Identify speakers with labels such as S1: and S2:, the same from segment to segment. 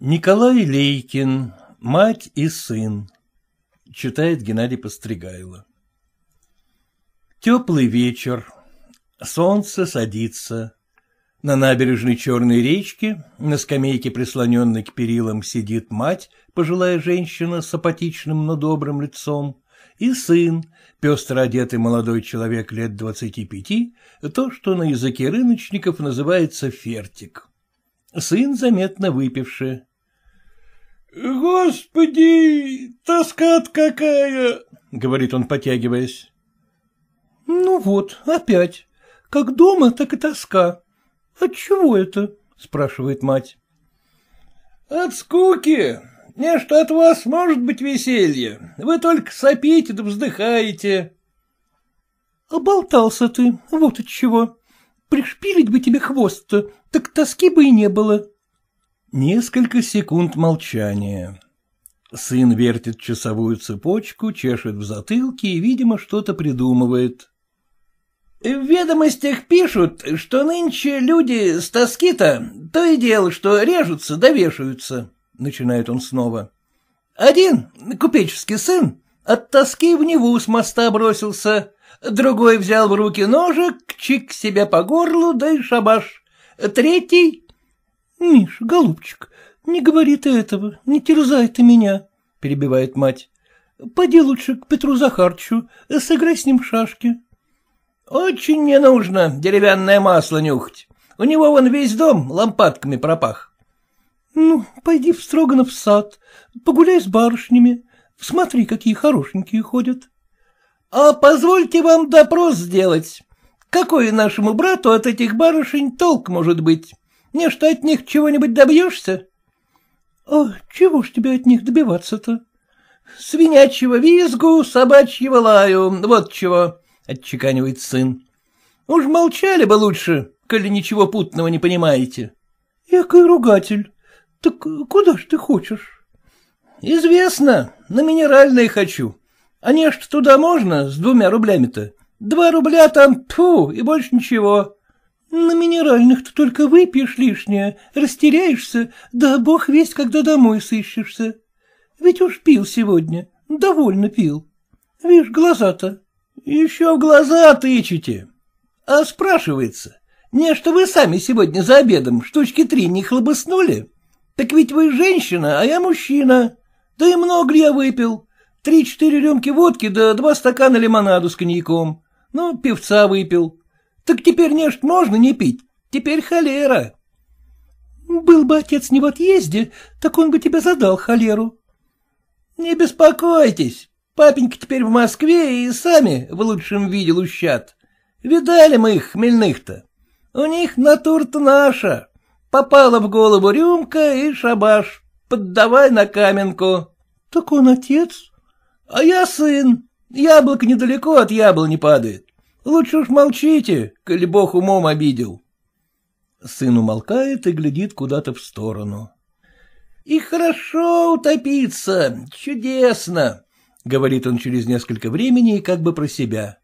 S1: Николай Лейкин. Мать и сын. Читает Геннадий Постригайло. Теплый вечер. Солнце садится. На набережной Черной речки, на скамейке, прислоненной к перилам, сидит мать, пожилая женщина с апатичным, но добрым лицом, и сын, пестро одетый молодой человек лет двадцати пяти, то, что на языке рыночников называется фертик сын заметно выпивший. — Господи, тоска-то какая! — говорит он, потягиваясь. — Ну вот, опять. Как дома, так и тоска. Отчего это? — спрашивает мать. — От скуки. Не что от вас может быть веселье. Вы только сопите да вздыхаете. — Оболтался ты, вот от чего. Пришпилить бы тебе хвост, так тоски бы и не было. Несколько секунд молчания. Сын вертит часовую цепочку, чешет в затылке и, видимо, что-то придумывает. В ведомостях пишут, что нынче люди с тоски-то то и дело, что режутся да начинает он снова. Один, купеческий сын, от тоски в Неву с моста бросился, другой взял в руки ножик, чик себя по горлу, да и шабаш. Третий... — Миш, голубчик, не говори ты этого, не терзай ты меня, — перебивает мать. — Поди лучше к Петру Захарчу, сыграй с ним шашки. — Очень не нужно деревянное масло нюхать. У него вон весь дом лампадками пропах. — Ну, пойди в Строганов сад, погуляй с барышнями, смотри, какие хорошенькие ходят. — а позвольте вам допрос сделать. Какой нашему брату от этих барышень толк может быть? Не что от них чего-нибудь добьешься? — А чего ж тебе от них добиваться-то? — Свинячьего визгу, собачьего лаю, вот чего, — отчеканивает сын. — Уж молчали бы лучше, коли ничего путного не понимаете. — Якой ругатель. Так куда ж ты хочешь? — Известно, на минеральные хочу. А не нечто туда можно с двумя рублями-то? Два рубля там, тьфу, и больше ничего. На минеральных ты только выпьешь лишнее, растеряешься, да бог весть, когда домой сыщешься. Ведь уж пил сегодня, довольно пил. Вишь, глаза-то. Еще в глаза тычете. А спрашивается, не что вы сами сегодня за обедом штучки три не хлобыснули? Так ведь вы женщина, а я мужчина. Да и много ли я выпил? Три-четыре рюмки водки да два стакана лимонаду с коньяком. Ну, певца выпил. Так теперь нечто можно не пить? Теперь холера. Был бы отец не в отъезде, так он бы тебе задал холеру. Не беспокойтесь, папенька теперь в Москве и сами в лучшем виде лущат. Видали мы их хмельных-то. У них натур-то наша. Попала в голову рюмка и шабаш. Поддавай на каменку. Так он отец, а я сын. Яблоко недалеко от яблони падает. Лучше уж молчите, коли бог умом обидел. Сын умолкает и глядит куда-то в сторону. — И хорошо утопиться, чудесно, — говорит он через несколько времени и как бы про себя.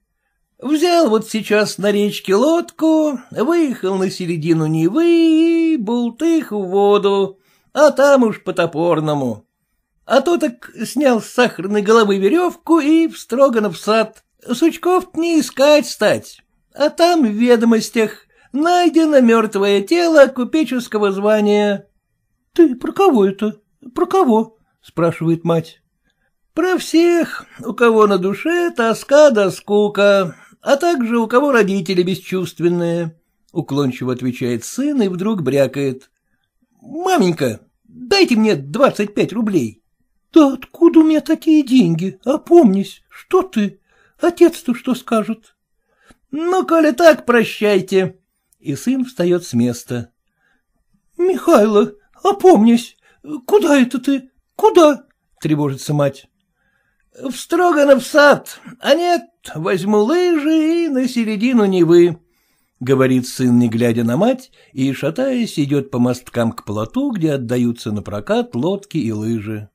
S1: Взял вот сейчас на речке лодку, выехал на середину Невы и бултых в воду, а там уж по-топорному. А то так снял с сахарной головы веревку и встрогано в сад. сучков не искать стать. А там в ведомостях найдено мертвое тело купеческого звания. — Ты про кого это? Про кого? — спрашивает мать. — Про всех, у кого на душе тоска да скука, а также у кого родители бесчувственные, — уклончиво отвечает сын и вдруг брякает. — Маменька, дайте мне двадцать пять рублей. Да откуда у меня такие деньги? Опомнись, что ты? Отец-то что скажет? Ну, коли так, прощайте. И сын встает с места. Михайло, опомнись, куда это ты? Куда? Тревожится мать. В Строганов сад, а нет, возьму лыжи и на середину Невы. — говорит сын, не глядя на мать, и, шатаясь, идет по мосткам к плоту, где отдаются на прокат лодки и лыжи.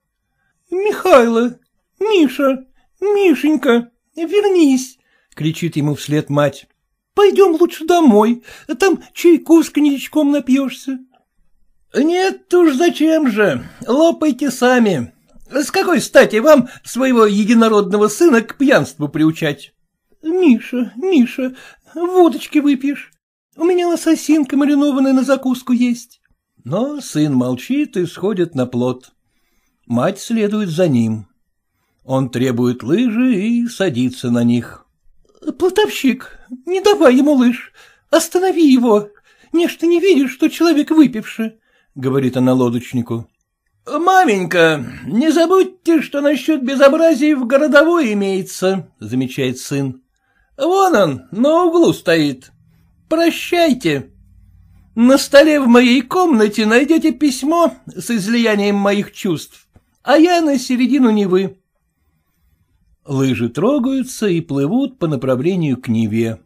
S1: — Михайло, Миша, Мишенька, вернись! — кричит ему вслед мать. — Пойдем лучше домой, там чайку с коньячком напьешься. — Нет уж, зачем же, лопайте сами. С какой стати вам своего единородного сына к пьянству приучать? — Миша, Миша, водочки выпьешь. У меня лососинка маринованная на закуску есть. Но сын молчит и сходит на плод. Мать следует за ним. Он требует лыжи и садится на них. — Платовщик, не давай ему лыж. Останови его. Не ты не видишь, что человек выпивший, — говорит она лодочнику. — Маменька, не забудьте, что насчет безобразий в городовой имеется, — замечает сын. — Вон он, на углу стоит. Прощайте. На столе в моей комнате найдете письмо с излиянием моих чувств а я на середину Невы. Лыжи трогаются и плывут по направлению к Неве.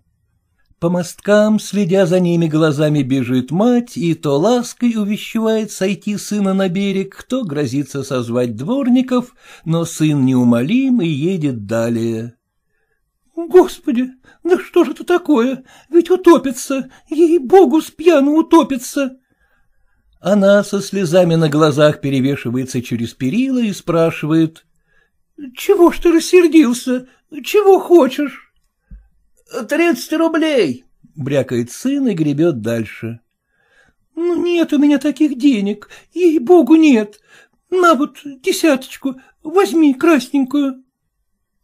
S1: По мосткам, следя за ними глазами, бежит мать и то лаской увещевает сойти сына на берег, кто грозится созвать дворников, но сын неумолим и едет далее. — Господи, да что же это такое? Ведь утопится, ей-богу, спьяну утопится! Она со слезами на глазах перевешивается через перила и спрашивает. — Чего ж ты рассердился? Чего хочешь? — Тридцать рублей, — брякает сын и гребет дальше. — Ну, нет у меня таких денег, ей-богу, нет. На вот десяточку, возьми красненькую.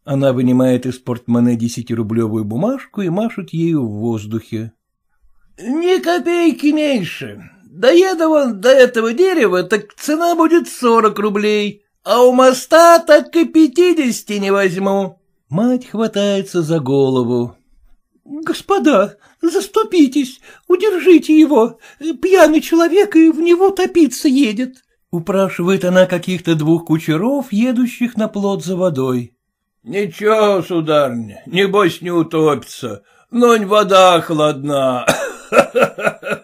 S1: Она вынимает из портмоне десятирублевую бумажку и машет ею в воздухе. — Ни копейки меньше, Доеду он до этого дерева, так цена будет сорок рублей, а у моста так и пятидесяти не возьму. Мать хватается за голову. «Господа, заступитесь, удержите его, пьяный человек и в него топиться едет», — упрашивает она каких-то двух кучеров, едущих на плод за водой. «Ничего, сударыня, небось не утопится, но вода холодна».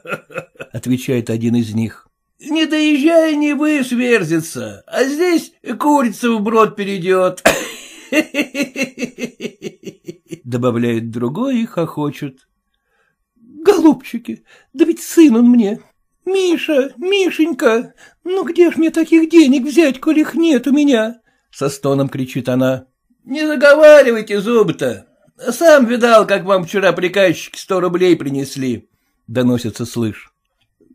S1: отвечает один из них. Не доезжай, не вы сверзится, а здесь курица в брод перейдет. Добавляет другой и хохочет. Голубчики, да ведь сын он мне. Миша, Мишенька, ну где ж мне таких денег взять, коль их нет у меня? Со стоном кричит она. Не заговаривайте зубы-то. Сам видал, как вам вчера приказчики сто рублей принесли. Доносится слышь.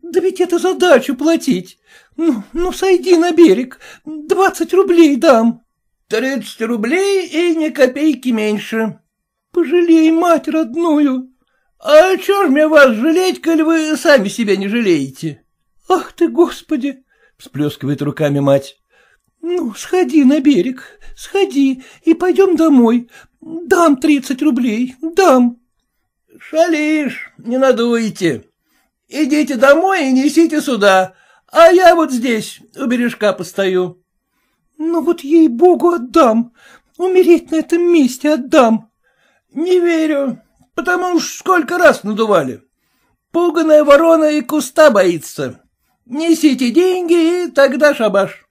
S1: Да ведь это задачу платить. Ну, ну сойди на берег, двадцать рублей дам. Тридцать рублей и ни копейки меньше. Пожалей мать родную. А чё ж мне вас жалеть, коль вы сами себя не жалеете? Ах ты, Господи! Всплескивает руками мать. Ну, сходи на берег, сходи, и пойдем домой. Дам тридцать рублей, дам. Шалишь, не надуйте, Идите домой и несите сюда, а я вот здесь, у бережка постою. — Ну вот ей-богу отдам, умереть на этом месте отдам. — Не верю, потому уж сколько раз надували. Пуганая ворона и куста боится. Несите деньги, и тогда шабаш.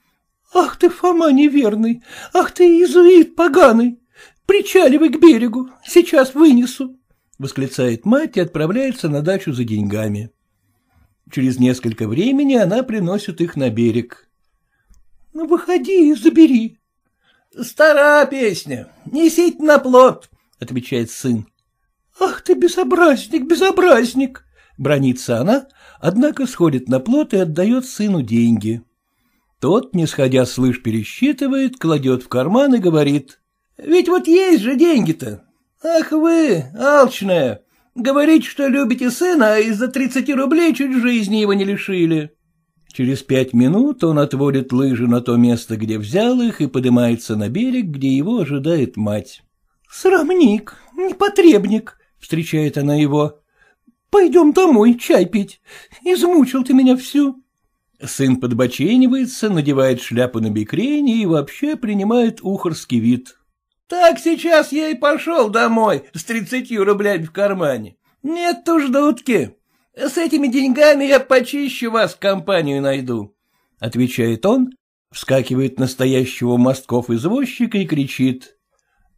S1: — Ах ты, Фома неверный, ах ты, иезуит поганый! Причаливай к берегу, сейчас вынесу восклицает мать и отправляется на дачу за деньгами. Через несколько времени она приносит их на берег. «Ну, — Выходи и забери. — Старая песня, несите на плот, — отвечает сын. — Ах ты, безобразник, безобразник! — бронится она, однако сходит на плот и отдает сыну деньги. Тот, не сходя слышь пересчитывает, кладет в карман и говорит. — Ведь вот есть же деньги-то, — Ах вы, алчная! Говорите, что любите сына, а из-за тридцати рублей чуть жизни его не лишили. Через пять минут он отводит лыжи на то место, где взял их, и поднимается на берег, где его ожидает мать. — Срамник, непотребник, — встречает она его. — Пойдем домой чай пить. Измучил ты меня всю. Сын подбоченивается, надевает шляпу на бекрень и вообще принимает ухорский вид. — так сейчас я и пошел домой с тридцатью рублями в кармане. Нет уж, дудки. С этими деньгами я почищу вас компанию найду, — отвечает он, вскакивает настоящего мостков извозчика и кричит.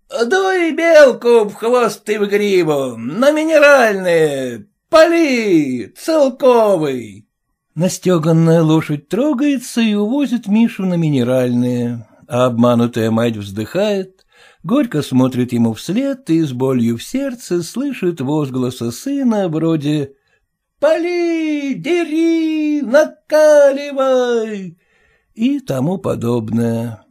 S1: «Дуй белку в хвост и в гриву, на минеральные, поли целковый!» Настеганная лошадь трогается и увозит Мишу на минеральные, а обманутая мать вздыхает горько смотрит ему вслед и с болью в сердце слышит возгласа сына вроде «Пали, дери, накаливай!» и тому подобное.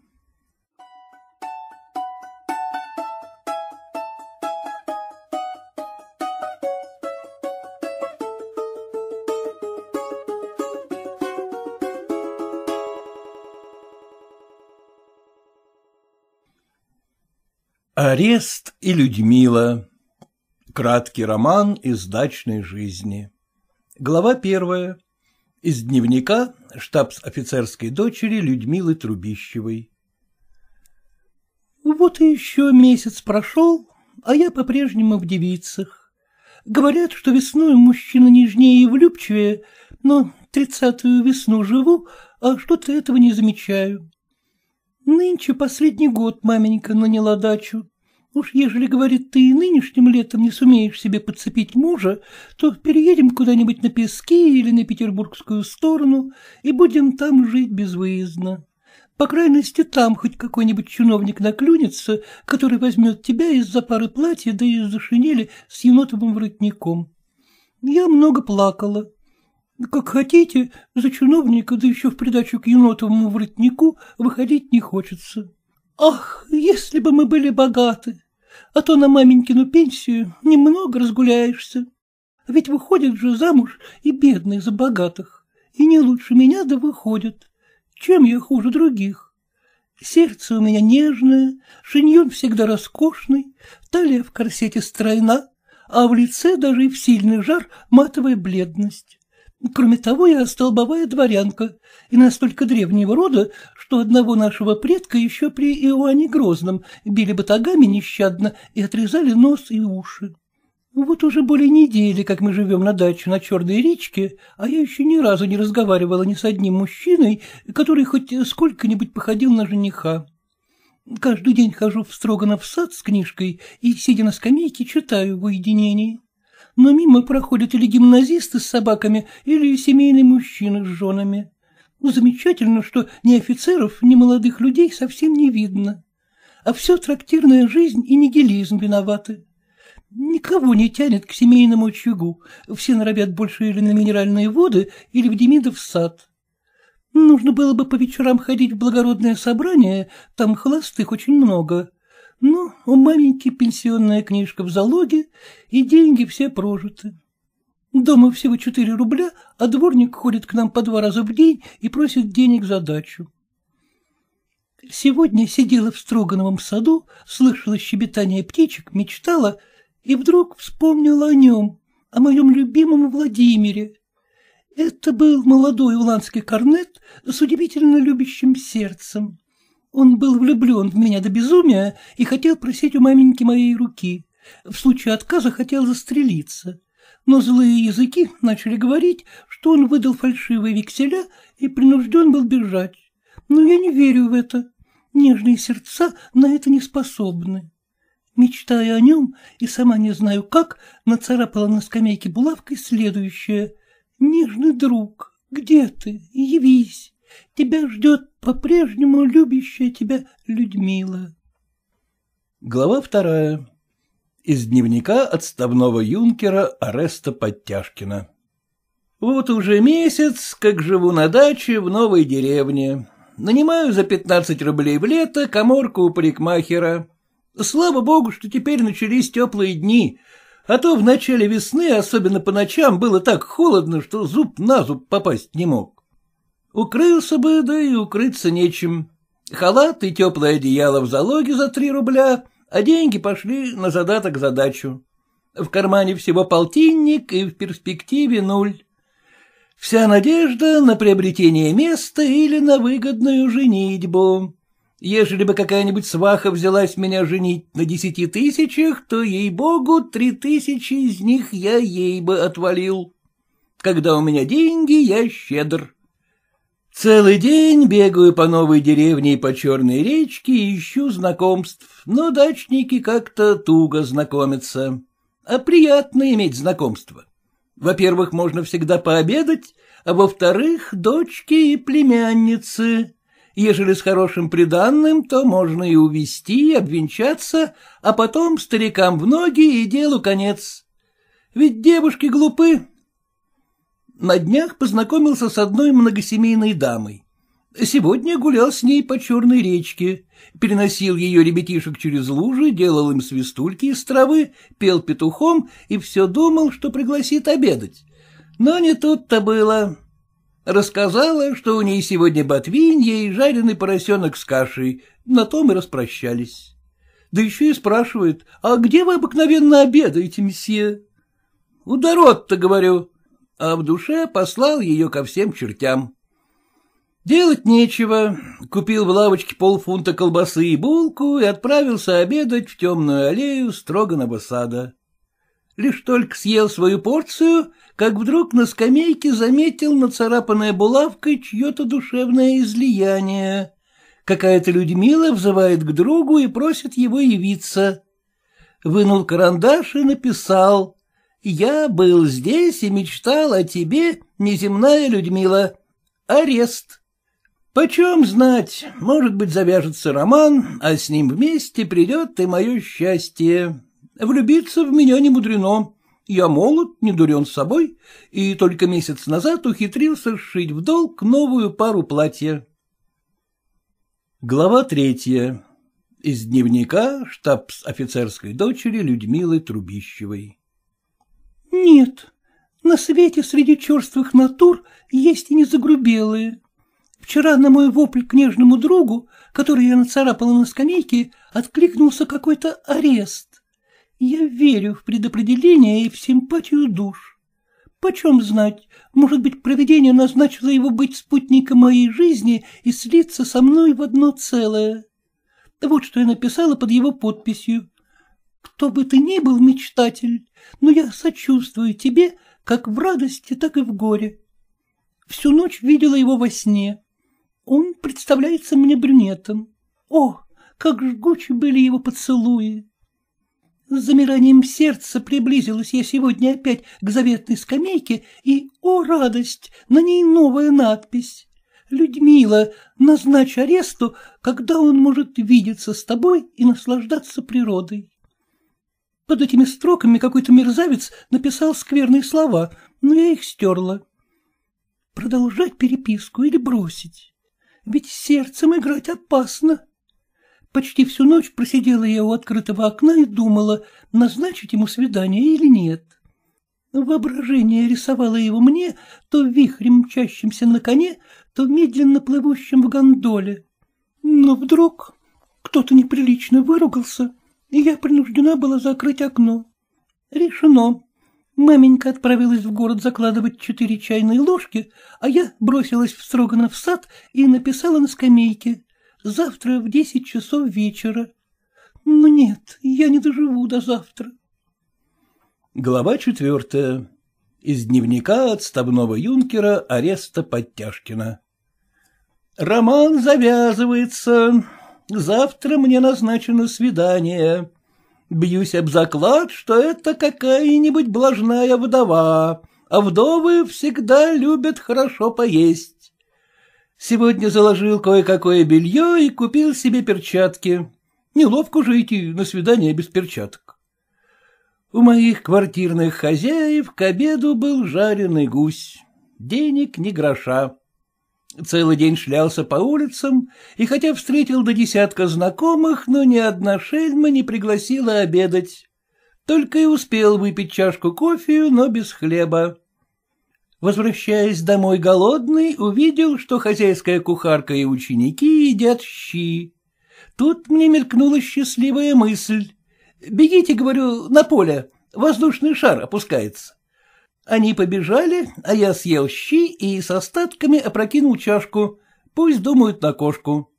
S1: Арест и Людмила. Краткий роман из дачной жизни. Глава первая. Из дневника штабс-офицерской дочери Людмилы Трубищевой. Вот и еще месяц прошел, а я по-прежнему в девицах. Говорят, что весной мужчина нежнее и влюбчивее, но тридцатую весну живу, а что-то этого не замечаю. Нынче последний год маменька наняла дачу. Уж ежели, говорит, ты и нынешним летом не сумеешь себе подцепить мужа, то переедем куда-нибудь на пески или на петербургскую сторону и будем там жить безвыездно. По крайности, там хоть какой-нибудь чиновник наклюнется, который возьмет тебя из-за пары платья да из-за шинели с енотовым воротником. Я много плакала. Ну, как хотите, за чиновника, да еще в придачу к енотовому воротнику, выходить не хочется. Ах, если бы мы были богаты! А то на маменькину пенсию немного разгуляешься. Ведь выходят же замуж и бедные за богатых. И не лучше меня да выходят. Чем я хуже других? Сердце у меня нежное, шиньон всегда роскошный, талия в корсете стройна, а в лице даже и в сильный жар матовая бледность. Кроме того, я столбовая дворянка, и настолько древнего рода, что одного нашего предка еще при Иоанне Грозном били батагами нещадно и отрезали нос и уши. Вот уже более недели, как мы живем на даче на Черной речке, а я еще ни разу не разговаривала ни с одним мужчиной, который хоть сколько-нибудь походил на жениха. Каждый день хожу в Строганов сад с книжкой и, сидя на скамейке, читаю в уединении но мимо проходят или гимназисты с собаками, или семейные мужчины с женами. Ну, замечательно, что ни офицеров, ни молодых людей совсем не видно. А все трактирная жизнь и нигилизм виноваты. Никого не тянет к семейному очагу. Все норовят больше или на минеральные воды, или в Демидов сад. Нужно было бы по вечерам ходить в благородное собрание, там холостых очень много. Ну, у маменьки пенсионная книжка в залоге, и деньги все прожиты. Дома всего четыре рубля, а дворник ходит к нам по два раза в день и просит денег за дачу. Сегодня сидела в Строгановом саду, слышала щебетание птичек, мечтала и вдруг вспомнила о нем, о моем любимом Владимире. Это был молодой уланский корнет с удивительно любящим сердцем. Он был влюблен в меня до безумия и хотел просить у маменьки моей руки. В случае отказа хотел застрелиться. Но злые языки начали говорить, что он выдал фальшивые векселя и принужден был бежать. Но я не верю в это. Нежные сердца на это не способны. Мечтая о нем, и сама не знаю как, нацарапала на скамейке булавкой следующее. «Нежный друг, где ты? Явись. Тебя ждет по-прежнему любящая тебя Людмила. Глава вторая. Из дневника отставного юнкера Ареста Подтяжкина. Вот уже месяц, как живу на даче в новой деревне. Нанимаю за 15 рублей в лето коморку у парикмахера. Слава богу, что теперь начались теплые дни, а то в начале весны, особенно по ночам, было так холодно, что зуб на зуб попасть не мог. Укрылся бы, да и укрыться нечем. Халат и теплое одеяло в залоге за три рубля, а деньги пошли на задаток задачу. В кармане всего полтинник и в перспективе нуль. Вся надежда на приобретение места или на выгодную женитьбу. Ежели бы какая-нибудь сваха взялась меня женить на десяти тысячах, то, ей-богу, три тысячи из них я ей бы отвалил. Когда у меня деньги, я щедр. Целый день бегаю по новой деревне и по черной речке и ищу знакомств, но дачники как-то туго знакомятся. А приятно иметь знакомство. Во-первых, можно всегда пообедать, а во-вторых, дочки и племянницы. Ежели с хорошим приданным, то можно и увести, обвенчаться, а потом старикам в ноги и делу конец. Ведь девушки глупы, на днях познакомился с одной многосемейной дамой. Сегодня гулял с ней по черной речке, переносил ее ребятишек через лужи, делал им свистульки из травы, пел петухом и все думал, что пригласит обедать. Но не тут-то было. Рассказала, что у ней сегодня ботвинья и жареный поросенок с кашей, на том и распрощались. Да еще и спрашивает, а где вы обыкновенно обедаете, месье? — У дород-то, говорю а в душе послал ее ко всем чертям. Делать нечего. Купил в лавочке полфунта колбасы и булку и отправился обедать в темную аллею строганного сада. Лишь только съел свою порцию, как вдруг на скамейке заметил нацарапанное булавкой чье-то душевное излияние. Какая-то Людмила взывает к другу и просит его явиться. Вынул карандаш и написал я был здесь и мечтал о тебе, неземная Людмила. Арест. Почем знать, может быть, завяжется роман, а с ним вместе придет и мое счастье. Влюбиться в меня не мудрено. Я молод, не дурен собой, и только месяц назад ухитрился сшить в долг новую пару платья. Глава третья. Из дневника штабс офицерской дочери Людмилы Трубищевой. — Нет, на свете среди черствых натур есть и незагрубелые. Вчера на мой вопль к нежному другу, который я нацарапала на скамейке, откликнулся какой-то арест. Я верю в предопределение и в симпатию душ. Почем знать, может быть, провидение назначило его быть спутником моей жизни и слиться со мной в одно целое. Вот что я написала под его подписью. Кто бы ты ни был, мечтатель, но я сочувствую тебе как в радости, так и в горе. Всю ночь видела его во сне. Он представляется мне брюнетом. О, как жгучи были его поцелуи! С замиранием сердца приблизилась я сегодня опять к заветной скамейке, и, о, радость, на ней новая надпись. «Людмила, назначь аресту, когда он может видеться с тобой и наслаждаться природой». Под этими строками какой-то мерзавец написал скверные слова, но я их стерла. Продолжать переписку или бросить? Ведь сердцем играть опасно. Почти всю ночь просидела я у открытого окна и думала, назначить ему свидание или нет. Воображение рисовало его мне, то вихрем мчащимся на коне, то медленно плывущим в гондоле. Но вдруг кто-то неприлично выругался, я принуждена была закрыть окно. Решено. Маменька отправилась в город закладывать четыре чайные ложки, а я бросилась в Строгана в сад и написала на скамейке «Завтра в десять часов вечера». Но нет, я не доживу до завтра. Глава четвертая. Из дневника отставного юнкера ареста Подтяжкина. Роман завязывается. Завтра мне назначено свидание. Бьюсь об заклад, что это какая-нибудь блажная вдова, а вдовы всегда любят хорошо поесть. Сегодня заложил кое-какое белье и купил себе перчатки. Неловко же идти на свидание без перчаток. У моих квартирных хозяев к обеду был жареный гусь. Денег ни гроша. Целый день шлялся по улицам, и хотя встретил до десятка знакомых, но ни одна шельма не пригласила обедать. Только и успел выпить чашку кофе, но без хлеба. Возвращаясь домой голодный, увидел, что хозяйская кухарка и ученики едят щи. Тут мне мелькнула счастливая мысль. «Бегите, — говорю, — на поле, воздушный шар опускается». Они побежали, а я съел щи и с остатками опрокинул чашку. Пусть думают на кошку.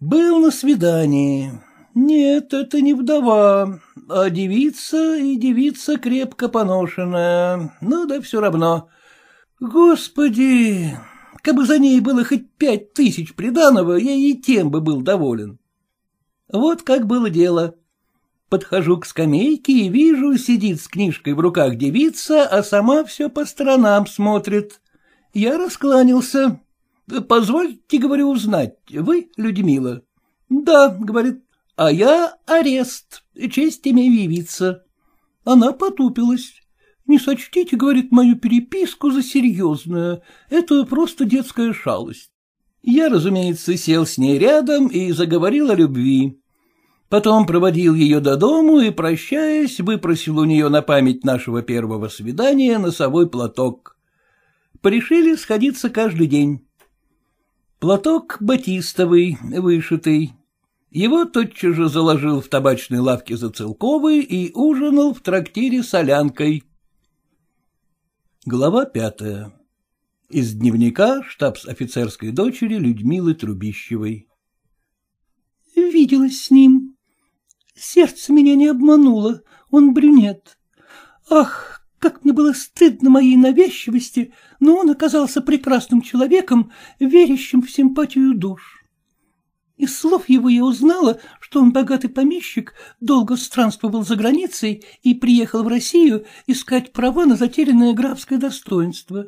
S1: Был на свидании. Нет, это не вдова, а девица и девица крепко поношенная. Ну да все равно. Господи, как бы за ней было хоть пять тысяч приданого, я и тем бы был доволен. Вот как было дело. Подхожу к скамейке и вижу, сидит с книжкой в руках девица, а сама все по сторонам смотрит. Я раскланялся. «Позвольте, — говорю, — узнать, вы Людмила?» «Да, — говорит, — а я арест, честь имею явиться». Она потупилась. «Не сочтите, — говорит, — мою переписку за серьезную. Это просто детская шалость». Я, разумеется, сел с ней рядом и заговорил о любви потом проводил ее до дому и, прощаясь, выпросил у нее на память нашего первого свидания носовой платок. Порешили сходиться каждый день. Платок батистовый, вышитый. Его тотчас же заложил в табачной лавке зацелковый и ужинал в трактире солянкой. Глава пятая. Из дневника штабс-офицерской дочери Людмилы Трубищевой. «Виделась с ним», Сердце меня не обмануло, он брюнет. Ах, как мне было стыдно моей навязчивости, но он оказался прекрасным человеком, верящим в симпатию душ. Из слов его я узнала, что он богатый помещик, долго странствовал за границей и приехал в Россию искать права на затерянное графское достоинство.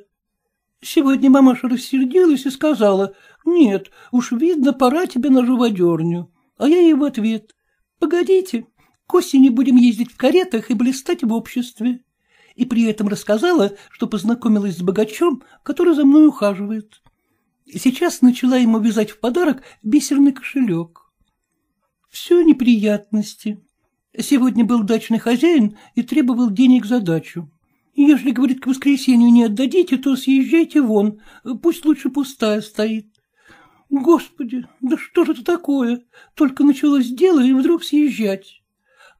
S1: Сегодня мамаша рассердилась и сказала, «Нет, уж видно, пора тебе на живодерню». А я ей в ответ, — Погодите, к осени будем ездить в каретах и блистать в обществе. И при этом рассказала, что познакомилась с богачом, который за мной ухаживает. Сейчас начала ему вязать в подарок бисерный кошелек. Все неприятности. Сегодня был дачный хозяин и требовал денег за дачу. Если, говорит, к воскресенью не отдадите, то съезжайте вон, пусть лучше пустая стоит. Господи, да что же это такое? Только началось дело и вдруг съезжать.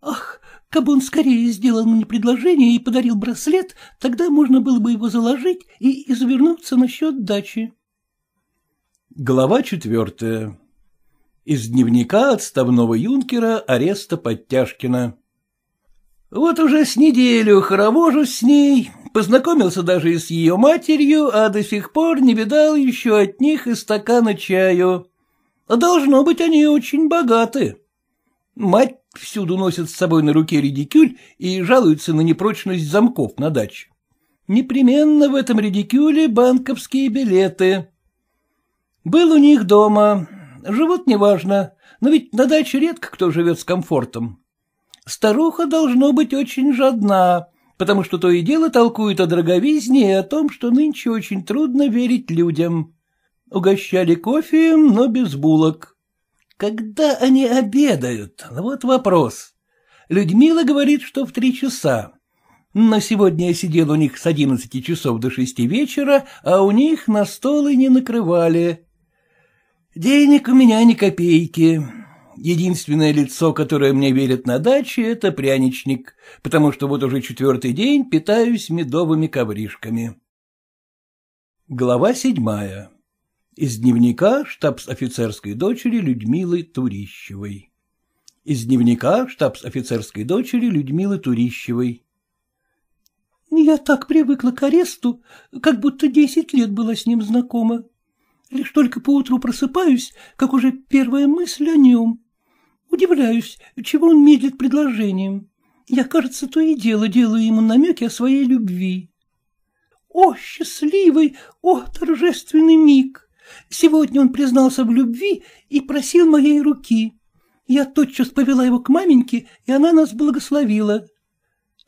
S1: Ах, кабы он скорее сделал мне предложение и подарил браслет, тогда можно было бы его заложить и извернуться насчет дачи. Глава четвертая. Из дневника отставного юнкера Ареста Подтяжкина. Вот уже с неделю хоровожусь с ней, познакомился даже и с ее матерью, а до сих пор не видал еще от них и стакана чаю. должно быть, они очень богаты. Мать всюду носит с собой на руке редикюль и жалуется на непрочность замков на даче. Непременно в этом редикюле банковские билеты. Был у них дома, живут неважно, но ведь на даче редко кто живет с комфортом. Старуха должно быть очень жадна, потому что то и дело толкует о дороговизне и о том, что нынче очень трудно верить людям. Угощали кофе, но без булок. Когда они обедают? Вот вопрос. Людмила говорит, что в три часа. Но сегодня я сидел у них с одиннадцати часов до шести вечера, а у них на столы не накрывали. Денег у меня ни копейки. Единственное лицо, которое мне верит на даче, это пряничник, потому что вот уже четвертый день питаюсь медовыми ковришками. Глава седьмая. Из дневника штабс-офицерской дочери Людмилы Турищевой. Из дневника штабс-офицерской дочери Людмилы Турищевой. Я так привыкла к аресту, как будто десять лет была с ним знакома. Лишь только поутру просыпаюсь, как уже первая мысль о нем. Удивляюсь, чего он медлит предложением. Я, кажется, то и дело делаю ему намеки о своей любви. О, счастливый, о, торжественный миг! Сегодня он признался в любви и просил моей руки. Я тотчас повела его к маменьке, и она нас благословила.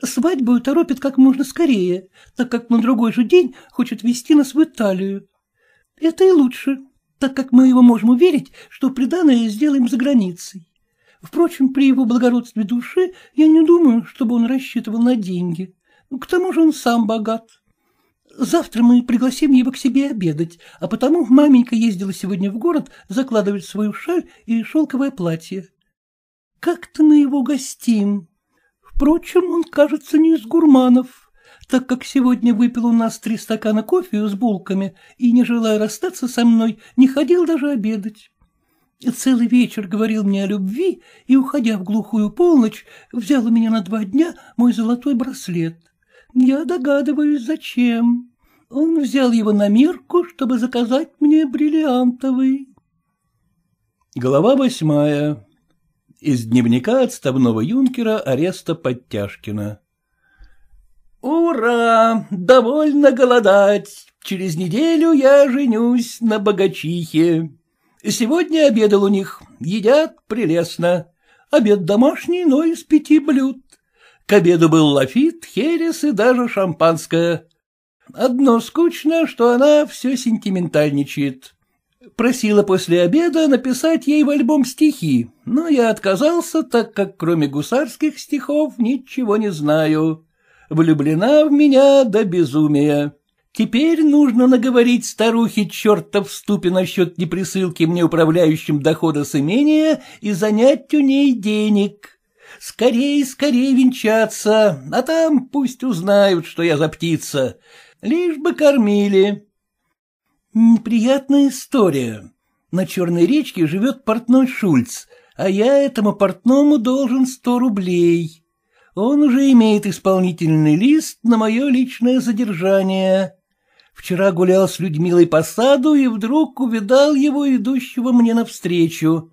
S1: Свадьбу торопит как можно скорее, так как на другой же день хочет вести нас в Италию. Это и лучше, так как мы его можем уверить, что преданное сделаем за границей. Впрочем, при его благородстве души я не думаю, чтобы он рассчитывал на деньги. Ну, к тому же он сам богат. Завтра мы пригласим его к себе обедать, а потому маменька ездила сегодня в город закладывать свою шаль и шелковое платье. Как-то мы его гостим. Впрочем, он, кажется, не из гурманов, так как сегодня выпил у нас три стакана кофе с булками и, не желая расстаться со мной, не ходил даже обедать. Целый вечер говорил мне о любви и, уходя в глухую полночь, взял у меня на два дня мой золотой браслет. Я догадываюсь, зачем. Он взял его на мерку, чтобы заказать мне бриллиантовый. Глава восьмая. Из дневника отставного юнкера ареста Подтяжкина. «Ура! Довольно голодать! Через неделю я женюсь на богачихе!» Сегодня обедал у них. Едят прелестно. Обед домашний, но из пяти блюд. К обеду был лафит, херес и даже шампанское. Одно скучно, что она все сентиментальничает. Просила после обеда написать ей в альбом стихи, но я отказался, так как кроме гусарских стихов ничего не знаю. Влюблена в меня до безумия. Теперь нужно наговорить старухе чертов ступе насчет неприсылки мне управляющим дохода с имения и занять у ней денег. Скорее, скорее венчаться, а там пусть узнают, что я за птица. Лишь бы кормили. Неприятная история. На Черной речке живет портной Шульц, а я этому портному должен сто рублей. Он уже имеет исполнительный лист на мое личное задержание. Вчера гулял с Людмилой по саду и вдруг увидал его, идущего мне навстречу.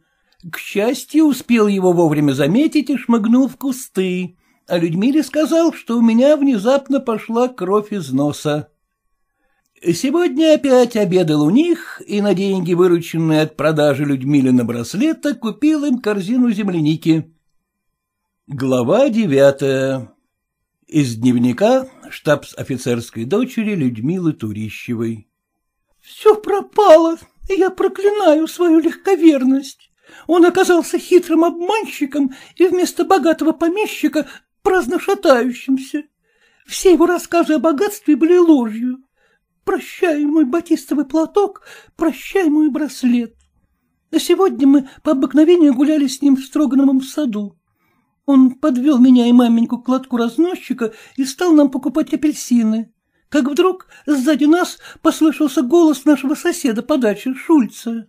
S1: К счастью, успел его вовремя заметить и шмыгнул в кусты, а Людмиле сказал, что у меня внезапно пошла кровь из носа. Сегодня опять обедал у них и на деньги, вырученные от продажи Людмилина браслета, купил им корзину земляники. Глава девятая из дневника штабс-офицерской дочери Людмилы Турищевой. «Все пропало, я проклинаю свою легковерность. Он оказался хитрым обманщиком и вместо богатого помещика праздно шатающимся. Все его рассказы о богатстве были ложью. Прощай, мой батистовый платок, прощай, мой браслет. А сегодня мы по обыкновению гуляли с ним в Строгановом саду. Он подвел меня и маменьку к кладку разносчика и стал нам покупать апельсины. Как вдруг сзади нас послышался голос нашего соседа по даче, Шульца.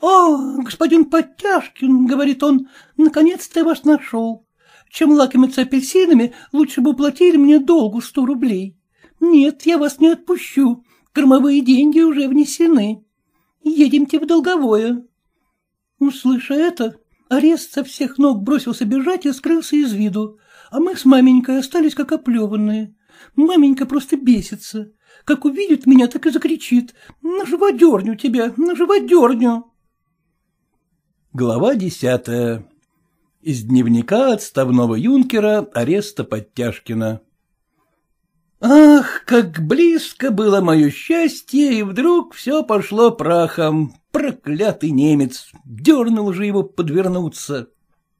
S1: «О, господин Подтяжкин, — говорит он, — наконец-то я вас нашел. Чем лакомиться апельсинами, лучше бы платили мне долгу сто рублей. Нет, я вас не отпущу, кормовые деньги уже внесены. Едемте в долговое». Услыша это, Арест со всех ног бросился бежать и скрылся из виду, а мы с маменькой остались как оплеванные. Маменька просто бесится. Как увидит меня, так и закричит. «На живодерню тебя, на живодерню!» Глава десятая. Из дневника отставного юнкера ареста Подтяжкина. Ах, как близко было мое счастье, и вдруг все пошло прахом, Проклятый немец! Дернул же его подвернуться.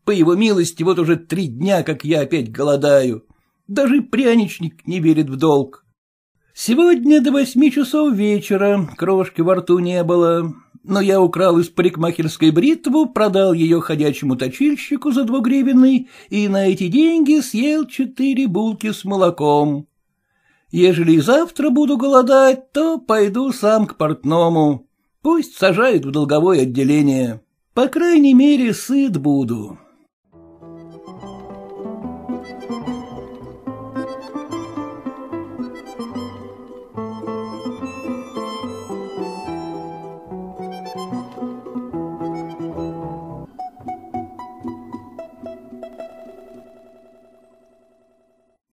S1: По его милости, вот уже три дня, как я опять голодаю. Даже пряничник не верит в долг. Сегодня до восьми часов вечера крошки во рту не было, но я украл из парикмахерской бритву, продал ее ходячему точильщику за двугривенный и на эти деньги съел четыре булки с молоком. Ежели завтра буду голодать, то пойду сам к портному. Пусть сажают в долговое отделение. По крайней мере, сыт буду.